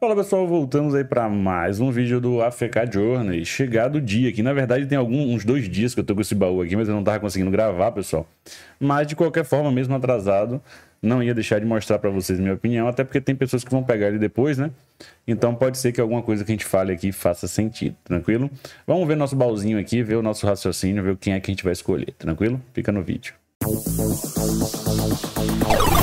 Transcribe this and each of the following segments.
Fala pessoal, voltamos aí para mais um vídeo do AFK Journey. Chegado o dia, que na verdade tem alguns dois dias que eu tô com esse baú aqui, mas eu não tava conseguindo gravar, pessoal. Mas de qualquer forma, mesmo atrasado, não ia deixar de mostrar para vocês minha opinião, até porque tem pessoas que vão pegar ele depois, né? Então pode ser que alguma coisa que a gente fale aqui faça sentido, tranquilo? Vamos ver nosso baúzinho aqui, ver o nosso raciocínio, ver quem é que a gente vai escolher, tranquilo? Fica no vídeo. Música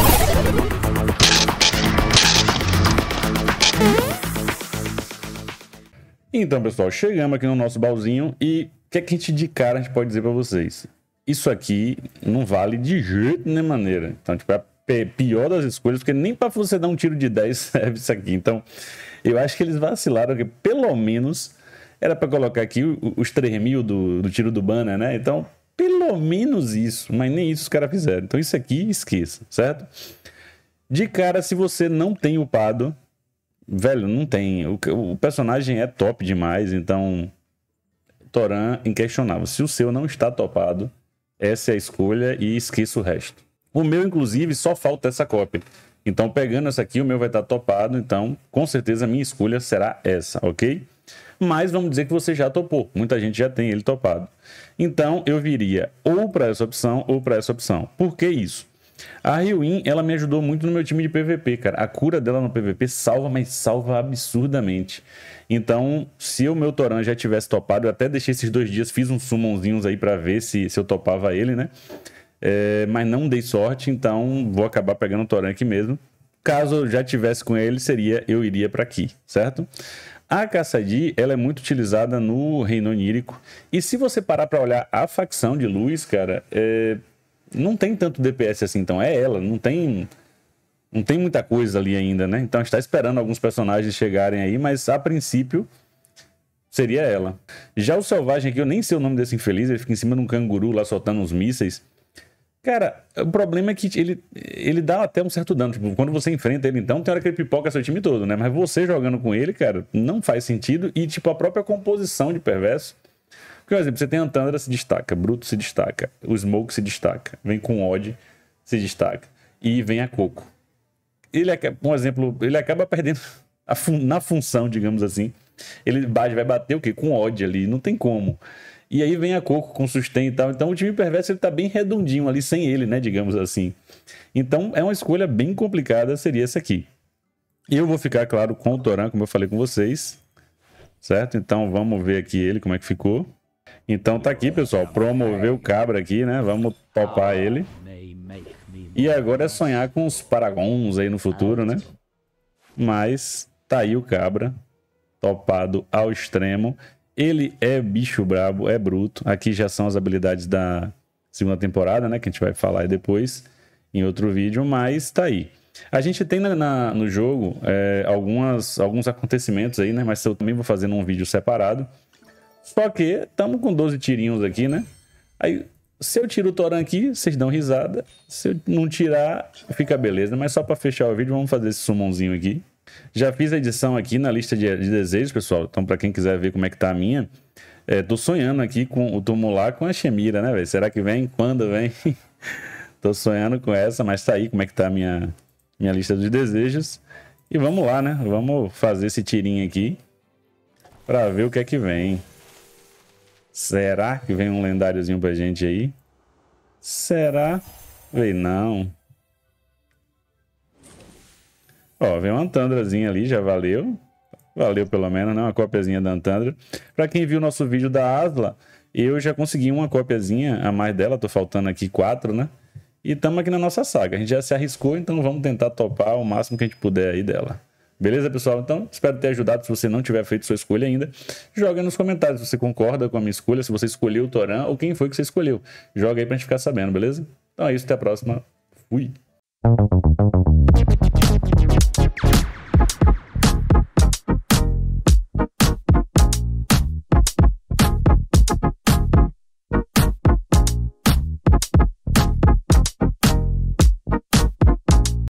Então, pessoal, chegamos aqui no nosso balzinho e o que, é que a gente de cara a gente pode dizer para vocês? Isso aqui não vale de jeito nem maneira. Então, tipo, é a pior das escolhas, porque nem para você dar um tiro de 10 serve isso aqui. Então, eu acho que eles vacilaram, que pelo menos era para colocar aqui os 3 mil do, do tiro do banner, né? Então, pelo menos isso, mas nem isso os caras fizeram. Então, isso aqui esqueça, certo? De cara, se você não tem upado, Velho, não tem. O, o personagem é top demais, então. Toran inquestionável. Se o seu não está topado, essa é a escolha e esqueça o resto. O meu, inclusive, só falta essa cópia. Então, pegando essa aqui, o meu vai estar topado. Então, com certeza, a minha escolha será essa, ok? Mas vamos dizer que você já topou. Muita gente já tem ele topado. Então, eu viria ou para essa opção ou para essa opção. Por que isso? A Ryuin, ela me ajudou muito no meu time de PVP, cara. A cura dela no PVP salva, mas salva absurdamente. Então, se o meu Toran já tivesse topado, eu até deixei esses dois dias, fiz uns summonzinhos aí para ver se, se eu topava ele, né? É, mas não dei sorte, então vou acabar pegando o Toran aqui mesmo. Caso eu já tivesse com ele, seria eu iria para aqui, certo? A Kassadi, ela é muito utilizada no Reino Onírico. E se você parar para olhar a facção de luz, cara, é, não tem tanto DPS assim, então é ela, não tem não tem muita coisa ali ainda, né? Então está esperando alguns personagens chegarem aí, mas a princípio seria ela. Já o selvagem aqui, eu nem sei o nome desse infeliz, ele fica em cima de um canguru lá soltando uns mísseis. Cara, o problema é que ele, ele dá até um certo dano. Tipo, quando você enfrenta ele, então, tem hora que ele pipoca seu time todo, né? Mas você jogando com ele, cara, não faz sentido. E, tipo, a própria composição de perverso porque, por exemplo, você tem a Tandra se destaca, Bruto se destaca, o Smoke se destaca, vem com Odd se destaca e vem a Coco. Ele, um exemplo, ele acaba perdendo fun na função, digamos assim. Ele vai bater o quê? Com Odd ali, não tem como. E aí vem a Coco com sustento e tal. Então o time perverso ele tá bem redondinho ali sem ele, né? Digamos assim. Então é uma escolha bem complicada, seria essa aqui. Eu vou ficar, claro, com o Toran, como eu falei com vocês. Certo? Então vamos ver aqui ele, como é que ficou. Então tá aqui, pessoal. Promover o cabra aqui, né? Vamos topar ele. E agora é sonhar com os paragons aí no futuro, né? Mas tá aí o cabra. Topado ao extremo. Ele é bicho brabo, é bruto. Aqui já são as habilidades da segunda temporada, né? Que a gente vai falar aí depois em outro vídeo, mas tá aí. A gente tem na, na, no jogo é, algumas, alguns acontecimentos aí, né? Mas eu também vou fazer num vídeo separado. Só que estamos com 12 tirinhos aqui, né? Aí, se eu tiro o Toran aqui, vocês dão risada. Se eu não tirar, fica beleza. Mas só para fechar o vídeo, vamos fazer esse sumonzinho aqui. Já fiz a edição aqui na lista de, de desejos, pessoal. Então, para quem quiser ver como é que tá a minha, é, tô sonhando aqui com o tumular com a Shemira, né, velho? Será que vem? Quando vem? tô sonhando com essa, mas tá aí como é que tá a minha, minha lista de desejos. E vamos lá, né? Vamos fazer esse tirinho aqui para ver o que é que vem. Será que vem um lendáriozinho pra gente aí? Será? Vem não. Ó, vem uma Antandrazinha ali, já valeu. Valeu pelo menos, né? Uma cópiazinha da Antandra. Pra quem viu o nosso vídeo da Asla, eu já consegui uma cópiazinha a mais dela, tô faltando aqui quatro, né? E estamos aqui na nossa saga. A gente já se arriscou, então vamos tentar topar o máximo que a gente puder aí dela. Beleza, pessoal? Então, espero ter ajudado. Se você não tiver feito sua escolha ainda, joga aí nos comentários se você concorda com a minha escolha, se você escolheu o Toran ou quem foi que você escolheu. Joga aí pra gente ficar sabendo, beleza? Então é isso, até a próxima. Fui!